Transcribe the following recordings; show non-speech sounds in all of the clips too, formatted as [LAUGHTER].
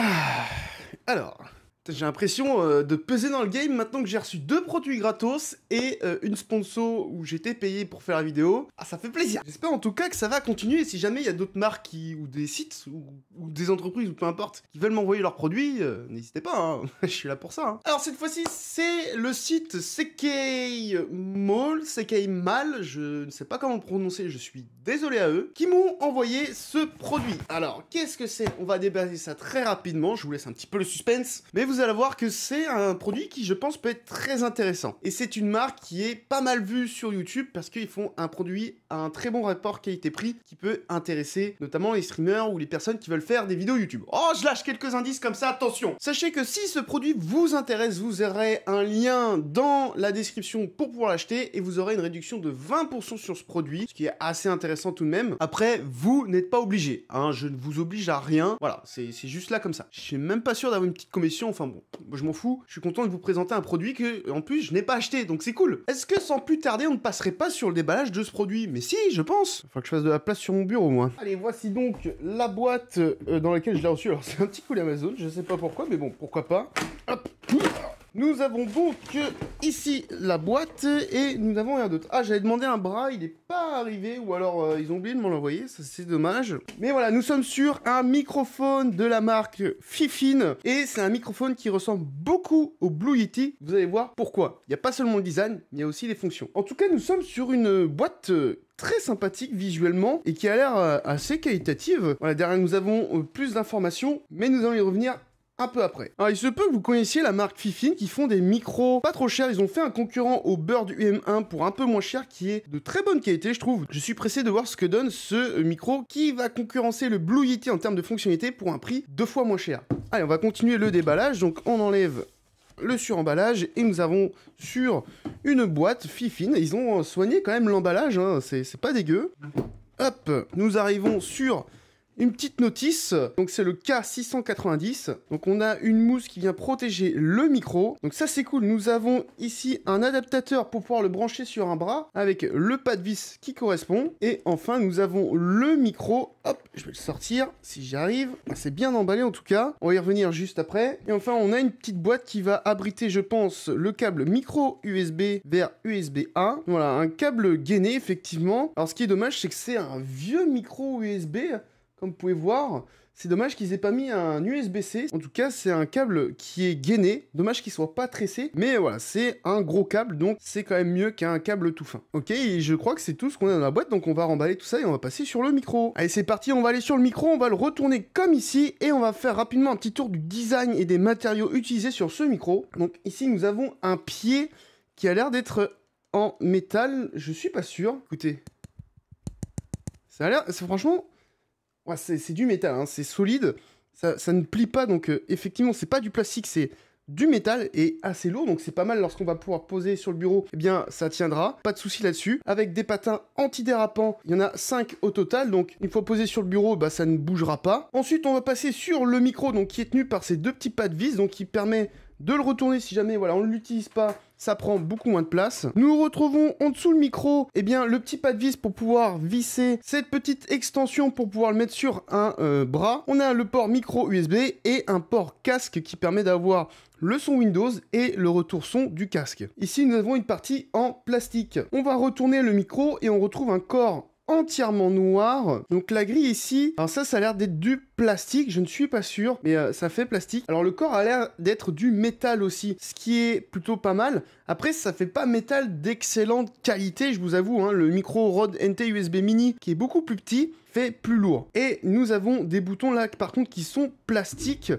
Ah. alors, j'ai l'impression euh, de peser dans le game maintenant que j'ai reçu deux produits gratos et euh, une sponsor où j'étais payé pour faire la vidéo. Ah, ça fait plaisir J'espère en tout cas que ça va continuer. et Si jamais il y a d'autres marques ou des sites ou, des entreprises ou peu importe qui veulent m'envoyer leurs produits, euh, n'hésitez pas, hein. [LAUGHS] je suis là pour ça. Hein. Alors cette fois-ci, c'est le site Sekei Mall, je ne sais pas comment prononcer, je suis désolé à eux, qui m'ont envoyé ce produit. Alors, qu'est-ce que c'est On va déballer ça très rapidement, je vous laisse un petit peu le suspense, mais vous vous allez voir que c'est un produit qui, je pense, peut être très intéressant. Et c'est une marque qui est pas mal vue sur YouTube parce qu'ils font un produit à un très bon rapport qualité-prix qui peut intéresser notamment les streamers ou les personnes qui veulent faire des vidéos YouTube. Oh, je lâche quelques indices comme ça, attention Sachez que si ce produit vous intéresse, vous aurez un lien dans la description pour pouvoir l'acheter et vous aurez une réduction de 20% sur ce produit, ce qui est assez intéressant tout de même. Après, vous n'êtes pas obligé, hein, je ne vous oblige à rien. Voilà, c'est juste là comme ça. Je suis même pas sûr d'avoir une petite commission Enfin bon, je m'en fous. Je suis content de vous présenter un produit que, en plus, je n'ai pas acheté, donc c'est cool. Est-ce que sans plus tarder, on ne passerait pas sur le déballage de ce produit Mais si, je pense. Faut que je fasse de la place sur mon bureau, moi. Allez, voici donc la boîte euh, dans laquelle je l'ai reçu. Alors c'est un petit coup d'Amazon, je sais pas pourquoi, mais bon, pourquoi pas. Hop. Nous avons donc euh, ici la boîte et nous avons rien d'autre. Ah, j'avais demandé un bras, il n'est pas arrivé ou alors euh, ils ont oublié de m'en envoyer, c'est dommage. Mais voilà, nous sommes sur un microphone de la marque Fifine et c'est un microphone qui ressemble beaucoup au Blue Yeti. Vous allez voir pourquoi. Il n'y a pas seulement le design, il y a aussi les fonctions. En tout cas, nous sommes sur une boîte euh, très sympathique visuellement et qui a l'air assez qualitative. Voilà, derrière nous avons plus d'informations, mais nous allons y revenir un peu après. Alors, ah, il se peut que vous connaissiez la marque Fifine qui font des micros pas trop chers. Ils ont fait un concurrent au Bird UM1 pour un peu moins cher qui est de très bonne qualité, je trouve. Je suis pressé de voir ce que donne ce euh, micro qui va concurrencer le Blue Yeti en termes de fonctionnalité pour un prix deux fois moins cher. Allez, on va continuer le déballage. Donc, on enlève le suremballage et nous avons sur une boîte Fifine. Ils ont soigné quand même l'emballage, hein. c'est pas dégueu. Hop, nous arrivons sur une petite notice, donc c'est le K690. Donc on a une mousse qui vient protéger le micro. Donc ça c'est cool, nous avons ici un adaptateur pour pouvoir le brancher sur un bras avec le pas de vis qui correspond. Et enfin nous avons le micro, hop, je vais le sortir si j'y arrive. Ah, c'est bien emballé en tout cas, on va y revenir juste après. Et enfin on a une petite boîte qui va abriter je pense le câble micro USB vers USB A. Voilà, un câble gainé effectivement. Alors ce qui est dommage c'est que c'est un vieux micro USB. Comme vous pouvez voir, c'est dommage qu'ils aient pas mis un USB-C. En tout cas, c'est un câble qui est gainé. Dommage qu'il soit pas tressé. Mais voilà, c'est un gros câble, donc c'est quand même mieux qu'un câble tout fin. Ok, je crois que c'est tout ce qu'on a dans la boîte, donc on va remballer tout ça et on va passer sur le micro. Allez, c'est parti, on va aller sur le micro, on va le retourner comme ici, et on va faire rapidement un petit tour du design et des matériaux utilisés sur ce micro. Donc ici, nous avons un pied qui a l'air d'être en métal, je suis pas sûr. Écoutez, ça a l'air, franchement c'est du métal, hein, c'est solide, ça, ne plie pas, donc euh, effectivement, c'est pas du plastique, c'est du métal et assez lourd, donc c'est pas mal lorsqu'on va pouvoir poser sur le bureau, eh bien ça tiendra, pas de souci là-dessus. Avec des patins antidérapants, il y en a 5 au total, donc une fois posé sur le bureau, bah ça ne bougera pas. Ensuite, on va passer sur le micro, donc qui est tenu par ces deux petits pas de vis, donc qui permet de le retourner si jamais voilà on ne l'utilise pas ça prend beaucoup moins de place. Nous retrouvons en dessous le micro, eh bien, le petit pas de vis pour pouvoir visser cette petite extension pour pouvoir le mettre sur un euh, bras. On a le port micro USB et un port casque qui permet d'avoir le son Windows et le retour son du casque. Ici, nous avons une partie en plastique. On va retourner le micro et on retrouve un corps entièrement noir. Donc la grille ici, alors ça, ça a l'air d'être du plastique, je ne suis pas sûr, mais euh, ça fait plastique. Alors le corps a l'air d'être du métal aussi, ce qui est plutôt pas mal. Après, ça fait pas métal d'excellente qualité, je vous avoue, hein. le micro Rode NT USB Mini, qui est beaucoup plus petit, fait plus lourd. Et nous avons des boutons là, par contre, qui sont plastiques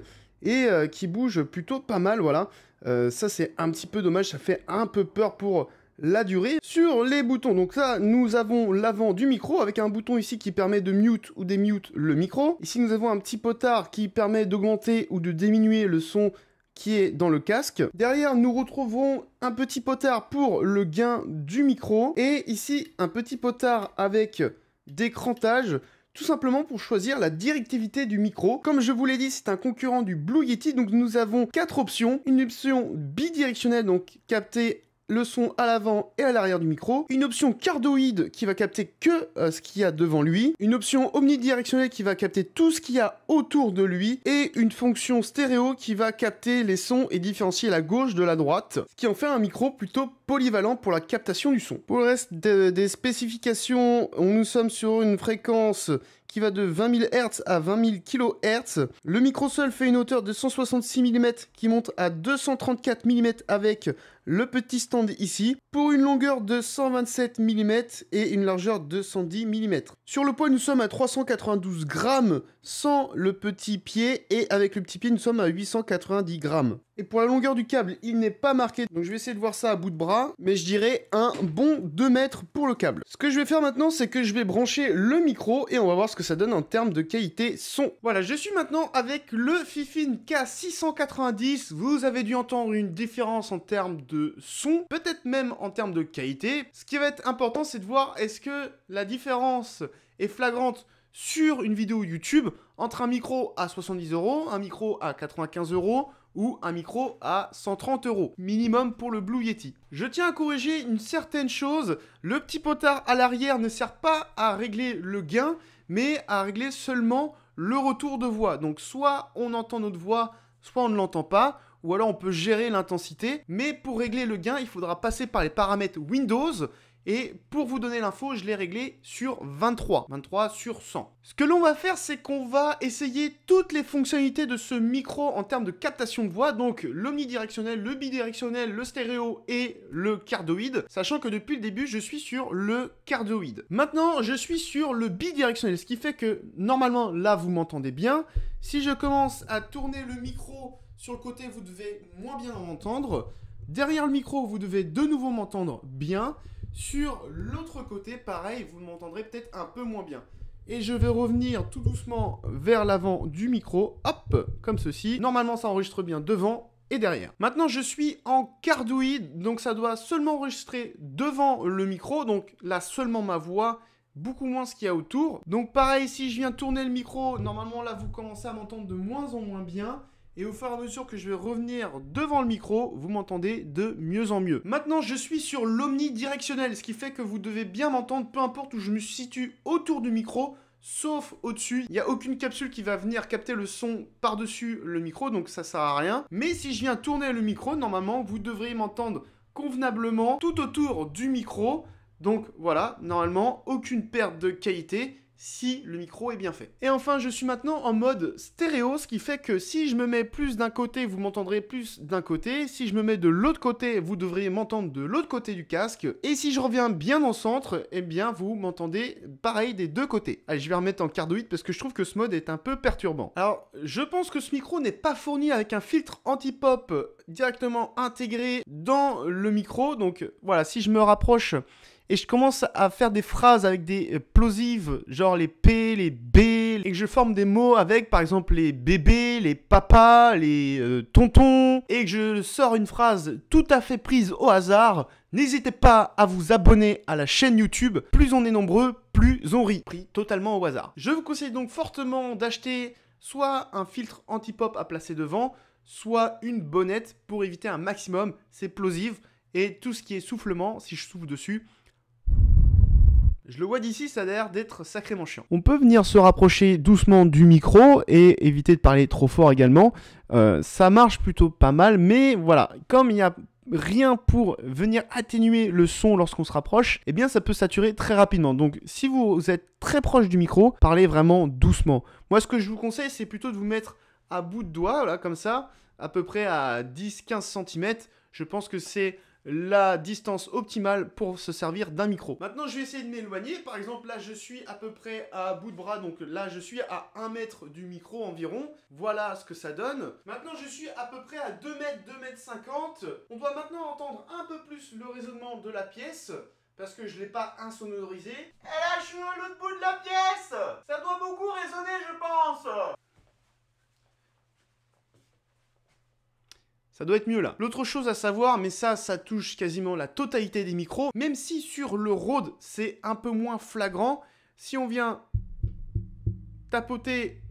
et euh, qui bougent plutôt pas mal, voilà. Euh, ça, c'est un petit peu dommage, ça fait un peu peur pour la durée sur les boutons. Donc ça, nous avons l'avant du micro avec un bouton ici qui permet de mute ou démute le micro. Ici, nous avons un petit potard qui permet d'augmenter ou de diminuer le son qui est dans le casque. Derrière, nous retrouvons un petit potard pour le gain du micro. Et ici, un petit potard avec des crantages tout simplement pour choisir la directivité du micro. Comme je vous l'ai dit, c'est un concurrent du Blue Yeti, donc nous avons quatre options. Une option bidirectionnelle, donc capter le son à l'avant et à l'arrière du micro, une option cardoïde qui va capter que euh, ce qu'il y a devant lui, une option omnidirectionnelle qui va capter tout ce qu'il y a autour de lui, et une fonction stéréo qui va capter les sons et différencier la gauche de la droite, ce qui en fait un micro plutôt polyvalent pour la captation du son. Pour le reste des spécifications, nous sommes sur une fréquence qui va de 20 000 Hz à 20 000 kHz. Le micro seul fait une hauteur de 166 mm qui monte à 234 mm avec le petit stand ici pour une longueur de 127 mm et une largeur de 110 mm. Sur le poids, nous sommes à 392 grammes sans le petit pied et avec le petit pied, nous sommes à 890 grammes. Et pour la longueur du câble, il n'est pas marqué, donc je vais essayer de voir ça à bout de bras, mais je dirais un bon 2 mètres pour le câble. Ce que je vais faire maintenant, c'est que je vais brancher le micro et on va voir ce que ça donne en termes de qualité son. Voilà, je suis maintenant avec le Fifine K690. Vous avez dû entendre une différence en termes de son, peut-être même en termes de qualité. Ce qui va être important, c'est de voir est-ce que la différence est flagrante sur une vidéo YouTube entre un micro à 70 euros, un micro à 95 euros ou un micro à 130 euros minimum pour le Blue Yeti. Je tiens à corriger une certaine chose, le petit potard à l'arrière ne sert pas à régler le gain, mais à régler seulement le retour de voix. Donc soit on entend notre voix, soit on ne l'entend pas ou alors on peut gérer l'intensité. Mais pour régler le gain, il faudra passer par les paramètres Windows. Et pour vous donner l'info, je l'ai réglé sur 23, 23 sur 100. Ce que l'on va faire, c'est qu'on va essayer toutes les fonctionnalités de ce micro en termes de captation de voix, donc l'omnidirectionnel, le bidirectionnel, le stéréo et le cardioïde, sachant que depuis le début, je suis sur le cardioïde. Maintenant, je suis sur le bidirectionnel, ce qui fait que normalement, là, vous m'entendez bien. Si je commence à tourner le micro sur le côté, vous devez moins bien m'entendre. Derrière le micro, vous devez de nouveau m'entendre bien. Sur l'autre côté, pareil, vous m'entendrez peut-être un peu moins bien. Et je vais revenir tout doucement vers l'avant du micro. Hop, comme ceci. Normalement, ça enregistre bien devant et derrière. Maintenant, je suis en cardioïde, donc ça doit seulement enregistrer devant le micro, donc là seulement ma voix, beaucoup moins ce qu'il y a autour. Donc pareil, si je viens tourner le micro, normalement là vous commencez à m'entendre de moins en moins bien. Et au fur et à mesure que je vais revenir devant le micro, vous m'entendez de mieux en mieux. Maintenant, je suis sur l'omnidirectionnel, ce qui fait que vous devez bien m'entendre, peu importe où je me situe autour du micro, sauf au-dessus. Il n'y a aucune capsule qui va venir capter le son par-dessus le micro, donc ça sert à rien. Mais si je viens tourner le micro, normalement, vous devriez m'entendre convenablement tout autour du micro. Donc voilà, normalement, aucune perte de qualité si le micro est bien fait. Et enfin, je suis maintenant en mode stéréo, ce qui fait que si je me mets plus d'un côté, vous m'entendrez plus d'un côté. Si je me mets de l'autre côté, vous devriez m'entendre de l'autre côté du casque. Et si je reviens bien en centre, eh bien, vous m'entendez pareil des deux côtés. Allez, je vais remettre en cardioïde parce que je trouve que ce mode est un peu perturbant. Alors, je pense que ce micro n'est pas fourni avec un filtre anti-pop directement intégré dans le micro. Donc, voilà, si je me rapproche et je commence à faire des phrases avec des euh, plosives, genre les P, les B, et que je forme des mots avec par exemple les bébés, les papas, les euh, tontons, et que je sors une phrase tout à fait prise au hasard, n'hésitez pas à vous abonner à la chaîne YouTube, plus on est nombreux, plus on rit, pris totalement au hasard. Je vous conseille donc fortement d'acheter soit un filtre anti-pop à placer devant, soit une bonnette pour éviter un maximum ces plosives et tout ce qui est soufflement, si je souffle dessus, je le vois d'ici, ça a l'air d'être sacrément chiant. On peut venir se rapprocher doucement du micro et éviter de parler trop fort également. Euh, ça marche plutôt pas mal, mais voilà, comme il n'y a rien pour venir atténuer le son lorsqu'on se rapproche, eh bien ça peut saturer très rapidement. Donc si vous êtes très proche du micro, parlez vraiment doucement. Moi ce que je vous conseille, c'est plutôt de vous mettre à bout de doigt, là, comme ça, à peu près à 10-15 cm. Je pense que c'est la distance optimale pour se servir d'un micro. Maintenant, je vais essayer de m'éloigner. Par exemple, là, je suis à peu près à bout de bras. Donc là, je suis à 1 mètre du micro environ. Voilà ce que ça donne. Maintenant, je suis à peu près à 2 mètres, 2 mètres 50. On doit maintenant entendre un peu plus le raisonnement de la pièce parce que je ne l'ai pas insonorisé. Et là, je suis à l'autre Ça doit être mieux là. L'autre chose à savoir, mais ça, ça touche quasiment la totalité des micros, même si sur le Rode, c'est un peu moins flagrant, si on vient tapoter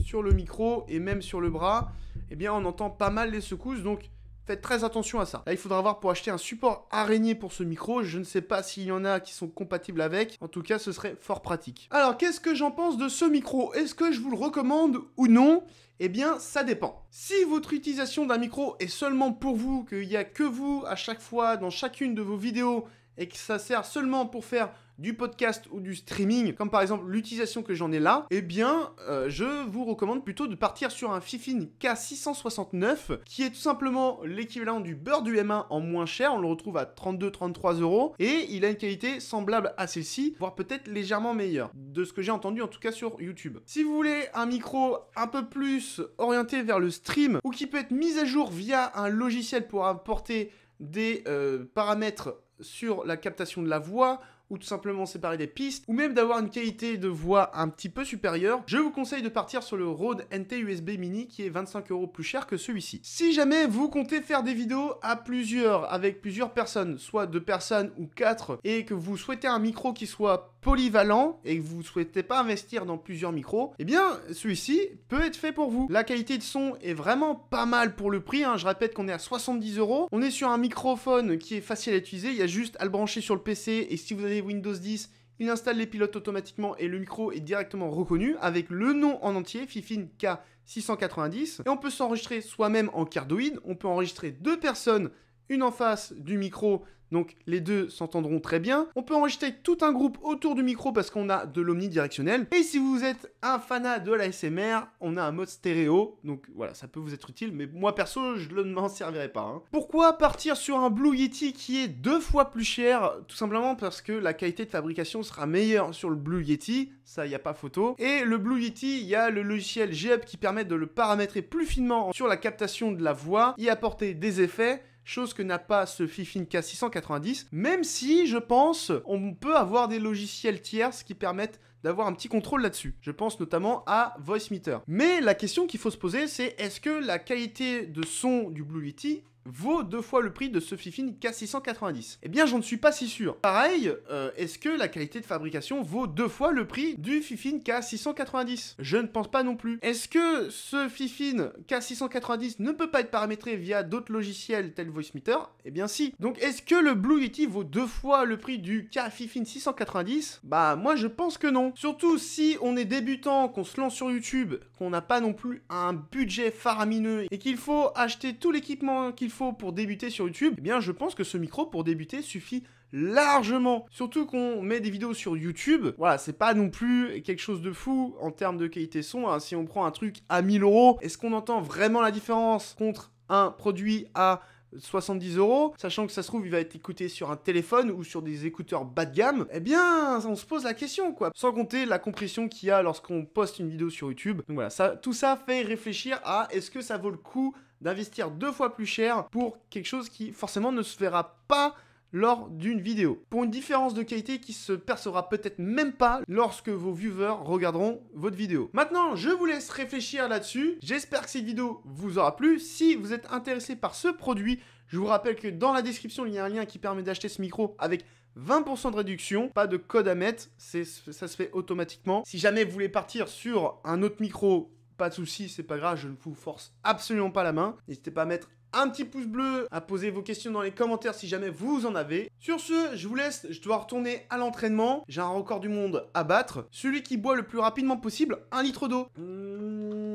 sur le micro et même sur le bras, eh bien on entend pas mal les secousses, donc Faites très attention à ça. Là, il faudra voir pour acheter un support araignée pour ce micro. Je ne sais pas s'il y en a qui sont compatibles avec. En tout cas, ce serait fort pratique. Alors, qu'est-ce que j'en pense de ce micro Est-ce que je vous le recommande ou non eh bien, ça dépend. Si votre utilisation d'un micro est seulement pour vous, qu'il n'y a que vous à chaque fois dans chacune de vos vidéos et que ça sert seulement pour faire du podcast ou du streaming, comme par exemple l'utilisation que j'en ai là, eh bien, euh, je vous recommande plutôt de partir sur un Fifine K669, qui est tout simplement l'équivalent du beurre du M1 en moins cher. On le retrouve à 32-33 euros et il a une qualité semblable à celle-ci, voire peut-être légèrement meilleure, de ce que j'ai entendu en tout cas sur YouTube. Si vous voulez un micro un peu plus orienté vers le stream ou qui peut être mis à jour via un logiciel pour apporter des euh, paramètres sur la captation de la voix, ou tout simplement séparer des pistes, ou même d'avoir une qualité de voix un petit peu supérieure, je vous conseille de partir sur le Rode NT USB Mini qui est 25 euros plus cher que celui-ci. Si jamais vous comptez faire des vidéos à plusieurs, avec plusieurs personnes, soit deux personnes ou quatre, et que vous souhaitez un micro qui soit polyvalent et que vous ne souhaitez pas investir dans plusieurs micros, eh bien celui-ci peut être fait pour vous. La qualité de son est vraiment pas mal pour le prix, hein. je répète qu'on est à 70 euros. On est sur un microphone qui est facile à utiliser, il y a juste à le brancher sur le PC et si vous avez Windows 10, il installe les pilotes automatiquement et le micro est directement reconnu avec le nom en entier, Fifine K690. Et on peut s'enregistrer soi-même en cardioïde, on peut enregistrer deux personnes une en face du micro, donc les deux s'entendront très bien. On peut enregistrer tout un groupe autour du micro parce qu'on a de l'omnidirectionnel. Et si vous êtes un fanat de l'ASMR, on a un mode stéréo. Donc voilà, ça peut vous être utile, mais moi perso, je ne m'en servirai pas. Hein. Pourquoi partir sur un Blue Yeti qui est deux fois plus cher Tout simplement parce que la qualité de fabrication sera meilleure sur le Blue Yeti. Ça, il n'y a pas photo. Et le Blue Yeti, il y a le logiciel GUP qui permet de le paramétrer plus finement sur la captation de la voix, y apporter des effets chose que n'a pas ce k 690, même si je pense on peut avoir des logiciels tierces qui permettent d'avoir un petit contrôle là-dessus. Je pense notamment à VoiceMeter. Mais la question qu'il faut se poser, c'est est-ce que la qualité de son du Blue Yeti vaut deux fois le prix de ce Fifine K690 Eh bien, j'en ne suis pas si sûr. Pareil, euh, est-ce que la qualité de fabrication vaut deux fois le prix du Fifine K690 Je ne pense pas non plus. Est-ce que ce Fifine K690 ne peut pas être paramétré via d'autres logiciels tels VoiceMeter Eh bien, si. Donc, est-ce que le Blue Yeti vaut deux fois le prix du K-Fifine 690 Bah, moi, je pense que non. Surtout si on est débutant, qu'on se lance sur YouTube, qu'on n'a pas non plus un budget faramineux et qu'il faut acheter tout l'équipement qu'il faut pour débuter sur YouTube, eh bien je pense que ce micro pour débuter suffit largement. Surtout qu'on met des vidéos sur YouTube, voilà, c'est pas non plus quelque chose de fou en termes de qualité son. Hein. Si on prend un truc à 1000 euros, est-ce qu'on entend vraiment la différence contre un produit à 70 euros, sachant que ça se trouve il va être écouté sur un téléphone ou sur des écouteurs bas de gamme, eh bien on se pose la question quoi. Sans compter la compression qu'il y a lorsqu'on poste une vidéo sur YouTube. Donc voilà, ça, tout ça fait réfléchir à est-ce que ça vaut le coup d'investir deux fois plus cher pour quelque chose qui forcément ne se verra pas lors d'une vidéo. Pour une différence de qualité qui se percevra peut-être même pas lorsque vos viewers regarderont votre vidéo. Maintenant, je vous laisse réfléchir là-dessus. J'espère que cette vidéo vous aura plu. Si vous êtes intéressé par ce produit, je vous rappelle que dans la description, il y a un lien qui permet d'acheter ce micro avec 20% de réduction, pas de code à mettre, ça se fait automatiquement. Si jamais vous voulez partir sur un autre micro, pas de souci, c'est pas grave, je ne vous force absolument pas la main. N'hésitez pas à mettre un petit pouce bleu, à poser vos questions dans les commentaires si jamais vous en avez. Sur ce, je vous laisse, je dois retourner à l'entraînement. J'ai un record du monde à battre. Celui qui boit le plus rapidement possible un litre d'eau. Mmh.